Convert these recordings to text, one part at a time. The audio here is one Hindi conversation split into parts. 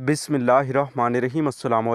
बिसमीम अल्लाम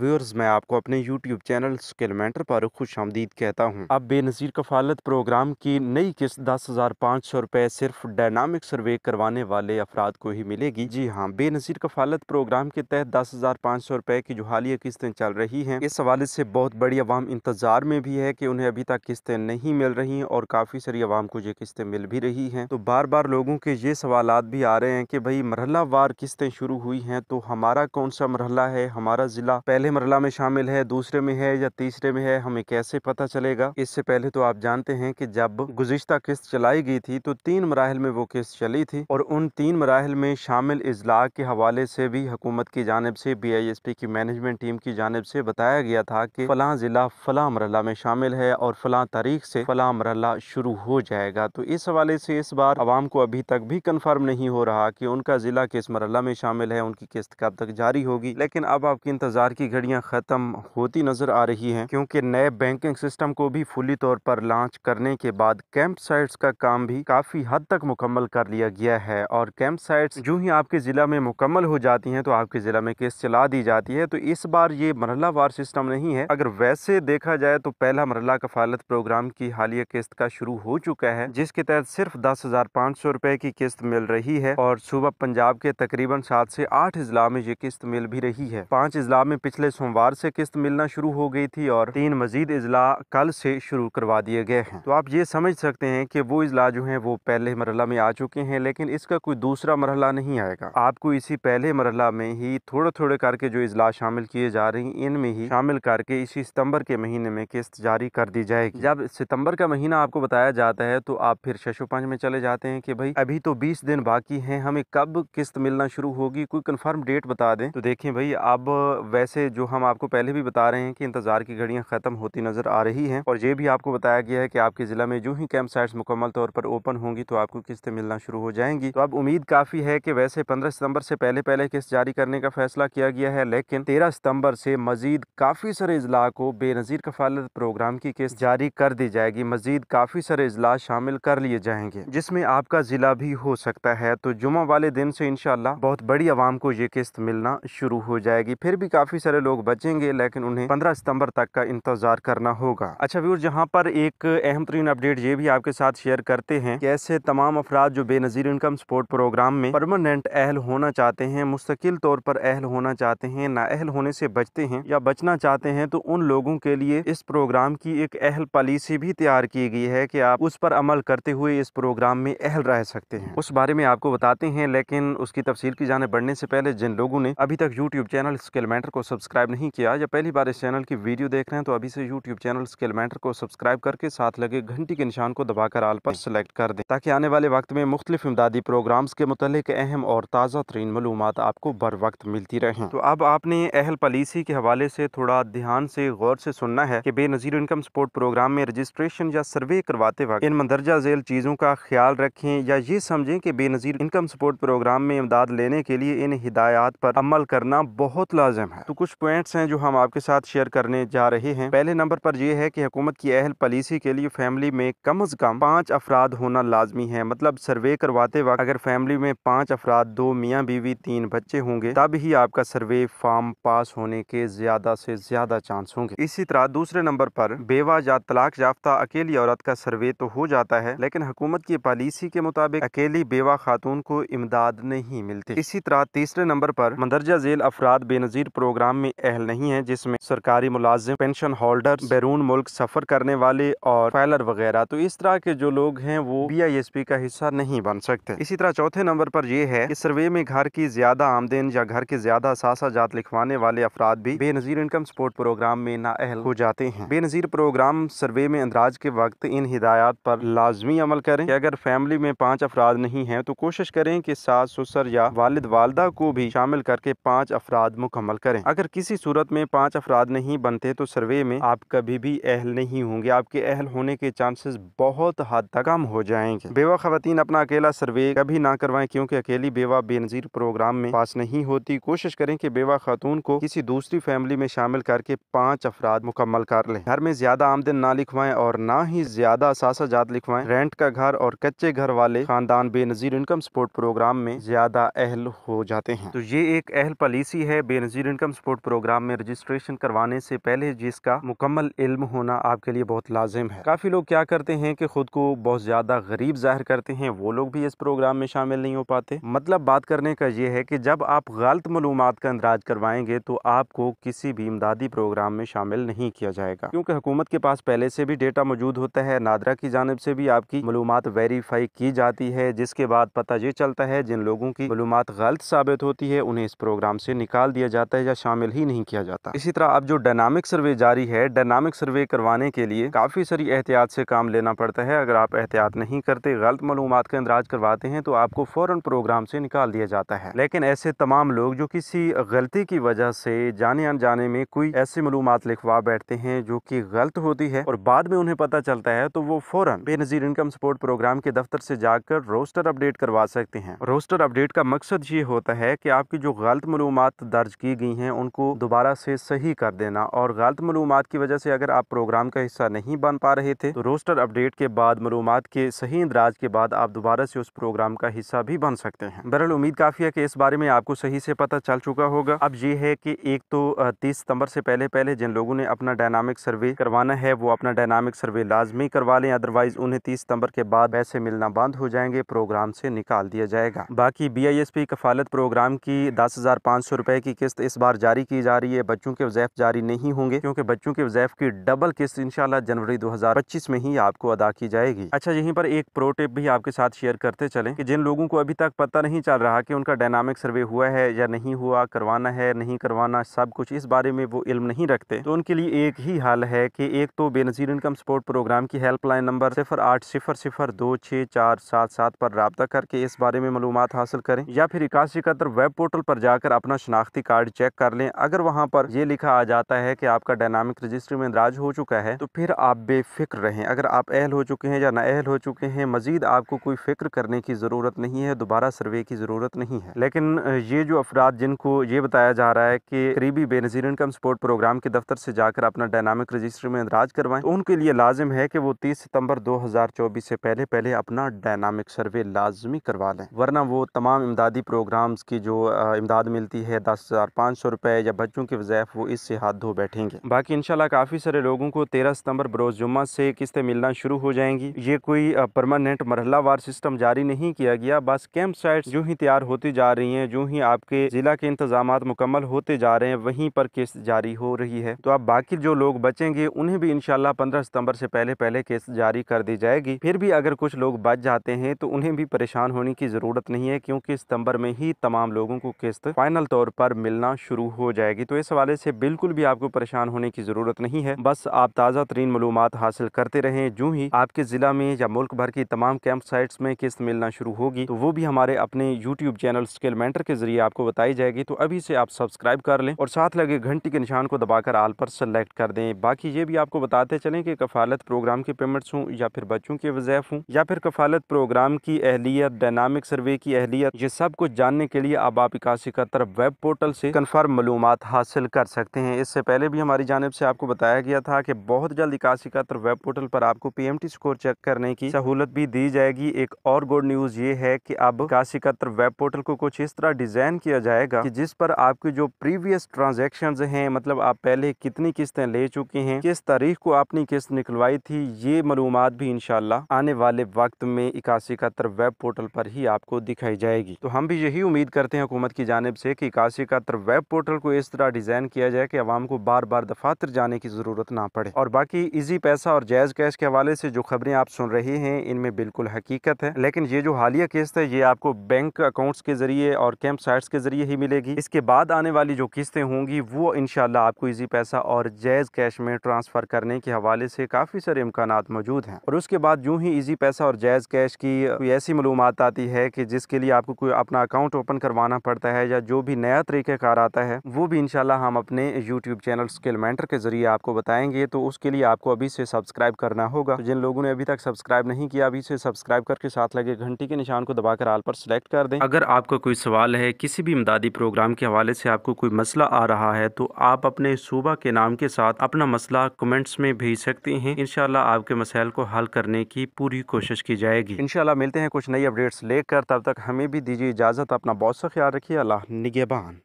व्यूअर्स मैं आपको अपने यूट्यूब चैनल स्किलमेंटर पर खुश आमदीद कहता हूँ अब बेनज़ीर कफालत प्रोग्राम की नई किस्त दस हज़ार पाँच सौ रुपये सिर्फ डायनामिक सर्वे करवाने वाले अफराद को ही मिलेगी जी हाँ बेनज़ीर कफालत प्रोग्राम के तहत दस हज़ार पाँच सौ रुपये की जो हालिया किस्तें चल रही हैं इस हवाले से बहुत बड़ी आवाम इंतज़ार में भी है कि उन्हें अभी तक किस्तें नहीं मिल रही और काफ़ी सारी आवाम को ये किस्तें मिल भी रही हैं तो बार बार लोगों के ये सवाल भी आ रहे हैं कि भाई मरहला वार किस्तें शुरू हुई हैं तो हमारा कौन सा मरहला है हमारा ज़िला पहले मरला में शामिल है दूसरे में है या तीसरे में है हमें कैसे पता चलेगा इससे पहले तो आप जानते हैं कि जब गुजशत किस्त चलाई गई थी तो तीन मराहल में वो किस्त चली थी और उन तीन मराहल में शामिल अजला के हवाले से भी हुकूमत की जानब से बी आई एस पी की मैनेजमेंट टीम की जानब से बताया गया था कि फला ज़िला फला मरला में शामिल है और फला तारीख से फला मरला शुरू हो जाएगा तो इस हवाले से इस बार आवाम को अभी तक भी कन्फर्म नहीं हो रहा कि उनका ज़िला किस मरला में शामिल है उनकी किस्त कब तक जारी होगी लेकिन अब आपकी इंतजार की घड़ियां खत्म होती नजर आ रही हैं क्योंकि नए बैंकिंग सिस्टम को भी फुली तौर पर लॉन्च करने के बाद कैंप साइट्स का काम भी काफी हद तक मुकम्मल कर लिया गया है और कैंप साइट्स जो ही आपके जिला में मुकम्मल हो जाती है तो आपके जिला में किस्त चला दी जाती है तो इस बार ये मरला वार सिस्टम नहीं है अगर वैसे देखा जाए तो पहला मरला कफालत प्रोग्राम की हालिया किस्त का शुरू हो चुका है जिसके तहत सिर्फ दस हजार पाँच सौ रुपए की किस्त मिल रही है और सुबह पंजाब के तकरीबन सात से आठ अजला में ये किस्त मिल भी रही है पाँच अजला में पिछले सोमवार से किस्त मिलना शुरू हो गई थी और तीन मजीद अजला कल से शुरू करवा दिए गए हैं तो आप ये समझ सकते हैं कि वो अजला जो है वो पहले मरला में आ चुके हैं लेकिन इसका कोई दूसरा मरला नहीं आएगा आपको इसी पहले मरला में ही थोड़े थोड़े करके जो अजला शामिल किए जा रहे हैं इनमें ही शामिल करके इसी सितम्बर के महीने में किस्त जारी कर दी जाएगी जब सितम्बर का महीना आपको बताया जाता है तो आप फिर शशो में चले जाते हैं कि भाई अभी तो बीस दिन बाकी है हमें कब किस्त मिलना शुरू होगी कोई कन्फर्म हम डेट बता दें तो देखिए भाई अब वैसे जो हम आपको पहले भी बता रहे हैं कि इंतज़ार की घड़ियाँ ख़त्म होती नज़र आ रही हैं और ये भी आपको बताया गया है कि आपके ज़िला में जो ही कैंप साइट मुकम्मल तौर पर ओपन होंगी तो आपको किस्तें मिलना शुरू हो जाएंगी तो अब उम्मीद काफ़ी है की वैसे पंद्रह सितम्बर से पहले पहले किस्त जारी करने का फैसला किया गया है लेकिन तेरह सितम्बर से मजीद काफ़ी सारे अजला को बेनज़ीर कफालत प्रोग्राम की किस्त जारी कर दी जाएगी मजीद काफ़ी सारे अजला शामिल कर लिए जाएंगे जिसमें आपका ज़िला भी हो सकता है तो जुमा वाले दिन से इनशाला बहुत बड़ी आवाम को ये किस्त मिलना शुरू हो जाएगी फिर भी काफ़ी सारे लोग बचेंगे लेकिन उन्हें पंद्रह सितम्बर तक का इंतजार करना होगा अच्छा व्यूर जहाँ पर एक अहम तरीन अपडेट ये भी आपके साथ शेयर करते हैं कि ऐसे तमाम अफराद जो बेनज़ीर इनकम सपोर्ट प्रोग्राम में परमानेंट अहल होना चाहते हैं मुस्तकिल तौर पर अहल होना चाहते हैं नाअहल होने से बचते हैं या बचना चाहते हैं तो उन लोगों के लिए इस प्रोग्राम की एक अहल पॉलिसी भी तैयार की गई है कि आप उस पर अमल करते हुए इस प्रोग्राम में अहल रह सकते हैं उस बारे में आपको बताते हैं लेकिन उसकी तफसील की जाने बढ़ने से पहले जिन लोगों ने अभी तक यूट्यूब चैनल स्किल मैटर को सब्सक्राइब नहीं किया या पहली बार इस चैनल की वीडियो देख रहे हैं तो अभी से यूट्यूब चैनल स्किल मैटर को सब्सक्राइब करके साथ लगे घंटी के निशान को दबाकर आल पर सिलेक्ट कर दें ताकि आने वाले वक्त में मुख्तलिफ इमदादी प्रोग्राम के मुतलिक अहम और ताज़ा तरीन मलूम आपको बर वक्त मिलती रहे तो अब आपने अहल पॉलिसी के हवाले से थोड़ा ध्यान से गौर से सुनना है कि बेनज़ीर इनकम सपोर्ट प्रोग्राम में रजिस्ट्रेशन या सर्वे करवाते वक्त इन मंदरजा झेल चीज़ों का ख्याल रखें या ये समझें कि बेनज़ीर इनकम सपोर्ट प्रोग्राम में इमदाद लेने के लिए इन हिदायत हिदायत पर अमल करना बहुत लाजम है तो कुछ पॉइंट्स हैं जो हम आपके साथ शेयर करने जा रहे हैं पहले नंबर पर यह है कि हुकूमत की अहल पॉलिसी के लिए फैमिली में कम अज कम पाँच अफराद होना लाजमी है मतलब सर्वे करवाते वक्त अगर फैमिली में पाँच अफराद दो मियाँ बीवी तीन बच्चे होंगे तब ही आपका सर्वे फॉर्म पास होने के ज्यादा से ज्यादा चांस होंगे इसी तरह दूसरे नंबर पर बेवा या तलाक याफ्ता अकेली औरत का सर्वे तो हो जाता है लेकिन हुकूमत की पॉलिसी के मुताबिक अकेली बेवा खातून को इमदाद नहीं मिलती इसी तरह तीसरे नंबर पर मंदरजा जेल अफराद बेनजीर प्रोग्राम में अहल नहीं है जिसमें सरकारी मुलाजिम पेंशन होल्डर बैरून मुल्क सफर करने वाले और फाइलर वगैरह तो इस तरह के जो लोग हैं वो बी आई एस पी का हिस्सा नहीं बन सकते इसी तरह चौथे नंबर पर यह है कि सर्वे में घर की ज्यादा आमदन या घर के ज्यादा सासा जात लिखवाने वाले अफराद भी बेनजीर इनकम सपोर्ट प्रोग्राम में नाअहल हो जाते हैं बेनजीर प्रोग्राम सर्वे में अंदराज के वक्त इन हिदायत पर लाजमी अमल करें कि अगर फैमिली में पाँच अफराद नहीं है तो कोशिश करें कि सास ससुर या वालिद वालदा को भी भी शामिल करके पाँच अफराद मुकम्मल करें अगर किसी सूरत में पाँच अफराद नहीं बनते तो सर्वे में आप कभी भी अहल नहीं होंगे आपके अहल होने के चांसेस बहुत हद तक कम हो जाएंगे बेवा खातन अपना अकेला सर्वे कभी ना करवाएं क्योंकि अकेली बेवा बेनजीर प्रोग्राम में पास नहीं होती कोशिश करें कि बेवा खातून को किसी दूसरी फैमिली में शामिल करके पाँच अफराद मुकम्मल कर लें घर में ज्यादा आमदन ना लिखवाएं और ना ही ज्यादा जात लिखवाएं रेंट का घर और कच्चे घर वाले खानदान बेनजीर इनकम सपोर्ट प्रोग्राम में ज्यादा अहल हो जाते हैं तो ये एक अहल पॉलिसी है बेनज़ीर इनकम सपोर्ट प्रोग्राम में रजिस्ट्रेशन करवाने से पहले जिसका मुकम्मल इल्म होना आपके लिए बहुत लाजिम है काफ़ी लोग क्या करते हैं कि ख़ुद को बहुत ज़्यादा गरीब जाहिर करते हैं वो लोग भी इस प्रोग्राम में शामिल नहीं हो पाते मतलब बात करने का ये है कि जब आप गलत मालूम का अंदराज करवाएंगे तो आपको किसी भी इमदादी प्रोग्राम में शामिल नहीं किया जाएगा क्योंकि हुकूमत के पास पहले से भी डेटा मौजूद होता है नादरा की जानब से भी आपकी मालूम वेरीफाई की जाती है जिसके बाद पता ये चलता है जिन लोगों की मालूम गलत साबित होती होती है उन्हें इस प्रोग्राम से निकाल दिया जाता है या शामिल ही नहीं किया जाता इसी तरह अब जो डायनामिक सर्वे जारी है डायनामिक सर्वे करवाने के लिए काफ़ी सारी एहतियात से काम लेना पड़ता है अगर आप एहतियात नहीं करते गलत मालूम का इंदराज करवाते हैं तो आपको फ़ौरन प्रोग्राम से निकाल दिया जाता है लेकिन ऐसे तमाम लोग जो किसी गलती की वजह से जाने अनजाने में कोई ऐसी मालूम लिखवा बैठते हैं जो कि गलत होती है और बाद में उन्हें पता चलता है तो वो फ़ौरन बेनज़ीर इनकम सपोर्ट प्रोग्राम के दफ्तर से जाकर रोस्टर अपडेट करवा सकते हैं रोस्टर अपडेट का मकसद ये होता है कि कि आपकी जो गलत मालूम दर्ज की गई हैं उनको दोबारा से सही कर देना और गलत मालूम की वजह से अगर आप प्रोग्राम का हिस्सा नहीं बन पा रहे थे तो रोस्टर अपडेट के बाद मालूम के सही इंदराज के बाद आप दोबारा से उस प्रोग्राम का हिस्सा भी बन सकते हैं बहरल उम्मीद काफ़ी है कि इस बारे में आपको सही से पता चल चुका होगा अब ये है कि एक तो तीस सितंबर से पहले पहले जिन लोगों ने अपना डायनामिक सर्वे करवाना है वो अपना डायनामिक सर्वे लाजमी करवा लें अदरवाइज उन्हें तीस सितंबर के बाद पैसे मिलना बंद हो जाएंगे प्रोग्राम से निकाल दिया जाएगा बाकी बी आई एस पी कफालत प्रोग्राम की दस हज़ार पाँच सौ रुपये की किस्त इस बार जारी की जा रही है बच्चों के वजैफ जारी नहीं होंगे क्योंकि बच्चों के वजैफ की डबल किस्त इंशाल्लाह जनवरी 2025 में ही आपको अदा की जाएगी अच्छा यहीं पर एक प्रो टिप भी आपके साथ शेयर करते चलें कि जिन लोगों को अभी तक पता नहीं चल रहा कि उनका डायनामिक सर्वे हुआ है या नहीं हुआ करवाना है नहीं करवाना सब कुछ इस बारे में वो इल्म नहीं रखते तो उनके लिए एक ही हल है कि एक तो बेनजीर इनकम सपोर्ट प्रोग्राम की हेल्पलाइन नंबर सिफर आठ सिफर सिफर दो छः चार सात सात पर रबता करके इस बारे में मालूम हासिल करें या फिर इक्यासी इकहत्तर वेब वेब पोर्टल पर जाकर अपना शनाख्ती कार्ड चेक कर लें अगर वहाँ पर ये लिखा आ जाता है कि आपका डायनामिक रजिस्ट्री में इंदराज हो चुका है तो फिर आप बेफिक्र रहें अगर आप अहल हो चुके हैं या नाअहल हो चुके हैं मजीद आपको कोई फ़िक्र करने की ज़रूरत नहीं है दोबारा सर्वे की ज़रूरत नहीं है लेकिन ये जो अफराद जिनको ये बताया जा रहा है कि करीबी बेनजीर इनकम सपोर्ट प्रोग्राम के दफ्तर से जाकर अपना डायनामिक रजिस्ट्री में इंदराज करवाएं तो उनके लिए लाजिम है कि वो तीस सितम्बर दो हज़ार चौबीस से पहले पहले अपना डायनामिक सर्वे लाजमी करवा लें वरना वो तमाम इमदादी प्रोग्राम्स की जो इमदाद मिलती है दस हज़ार पाँच सौ रुपये या बच्चों की वजैफ़ वो इससे हाथ धो बैठेंगे बाकी इनशाला काफ़ी सारे लोगों को तेरह सितम्बर बरोज़ जुम्मा से किस्तें मिलना शुरू हो जाएंगी ये कोई परमानेंट मरहलावार सिस्टम जारी नहीं किया गया बस कैंप साइट जो ही तैयार होती जा रही हैं जो ही आपके ज़िला के इंतजाम मुकम्मल होते जा रहे हैं वहीं पर केस जारी हो रही है तो अब बाकी जो लोग बचेंगे उन्हें भी इनशाला पंद्रह सितम्बर से पहले पहले केस जारी कर दी जाएगी फिर भी अगर कुछ लोग बच जाते हैं तो उन्हें भी परेशान होने की ज़रूरत नहीं है क्योंकि सितम्बर में ही तमाम लोग लोगों को किस्त फाइनल तौर पर मिलना शुरू हो जाएगी तो इस हवाले से बिल्कुल भी आपको परेशान होने की ज़रूरत नहीं है बस आप ताज़ा तरीन मालूम हासिल करते रहें जो ही आपके ज़िला में या मुल्क भर की तमाम कैंप साइट्स में किस्त मिलना शुरू होगी तो वो भी हमारे अपने यूट्यूब चैनल स्किल मेंटर के जरिए आपको बताई जाएगी तो अभी से आप सब्सक्राइब कर लें और साथ लगे घंटी के निशान को दबाकर आल पर सेलेक्ट कर दें बाकी ये भी आपको बताते चलें कि कफालत प्रोग्राम के पेमेंट्स हों या फिर बच्चों के वजैफ हों या फिर कफालत प्रोग्राम की अहलियत डायनामिक सर्वे की अहलियत ये सब कुछ जानने के लिए आप अब आप इक्यासी इकहत्तर वेब पोर्टल से कन्फर्म मालूम हासिल कर सकते हैं इससे पहले भी हमारी जानब से आपको बताया गया था कि बहुत जल्द इक्यासी इकहत्तर वेब पोर्टल पर आपको P M T score check करने की सहूलत भी दी जाएगी एक और गुड न्यूज़ ये है कि अब इक्यासी इकहत्तर वेब पोर्टल को कुछ इस तरह डिज़ाइन किया जाएगा कि जिस पर आपकी जो प्रीवियस ट्रांजेक्शन हैं मतलब आप पहले कितनी किस्तें ले चुके हैं किस तारीख को आपने किस्त निकलवाई थी ये मालूम भी इनशाला आने वाले वक्त में इक्यासी इकहत्तर वेब पोर्टल पर ही आपको दिखाई जाएगी तो हम भी यही उम्मीद करते हैं हैं हुकूमत की जानब से कि काशी का तर वेब पोर्टल को इस तरह डिज़ाइन किया जाए कि आवाम को बार बार दफातर जाने की ज़रूरत ना पड़े और बाकी इजी पैसा और जायज़ कैश के हवाले से जो खबरें आप सुन रहे हैं इनमें बिल्कुल हकीकत है लेकिन ये जो हालिया किस्त है ये आपको बैंक अकाउंट्स के ज़रिए और कैंप साइट्स के ज़रिए ही मिलेगी इसके बाद आने वाली जो किस्तें होंगी वो इन आपको ईजी पैसा और जायज़ कैश में ट्रांसफ़र करने के हवाले से काफ़ी सारे इम्कान मौजूद हैं और उसके बाद यूँ ही ईजी पैसा और जायज़ कैश की ऐसी मलूमत आती है कि जिसके लिए आपको कोई अपना अकाउंट ओपन करवाना आना पड़ता है या जो भी नया कार आता है वो भी इनशाला हम अपने यूट्यूब चैनल स्किल मेंटर के ज़रिए आपको बताएंगे तो उसके लिए आपको अभी से सब्सक्राइब करना होगा तो जिन लोगों ने अभी तक सब्सक्राइब नहीं किया अभी से सब्सक्राइब करके साथ लगे घंटी के निशान को दबाकर आल पर सिलेक्ट कर दें अगर आपका कोई सवाल है किसी भी इमदादी प्रोग्राम के हवाले से आपको कोई मसला आ रहा है तो आप अपने सूबा के नाम के साथ अपना मसला कमेंट्स में भेज सकते हैं इनशाला आपके मसाइल को हल करने की पूरी कोशिश की जाएगी इनशाला मिलते हैं कुछ नई अपडेट्स लेकर तब तक हमें भी दीजिए इजाज़त अपना बहुत सा ख्याल रखिए अल्लाह निगेबान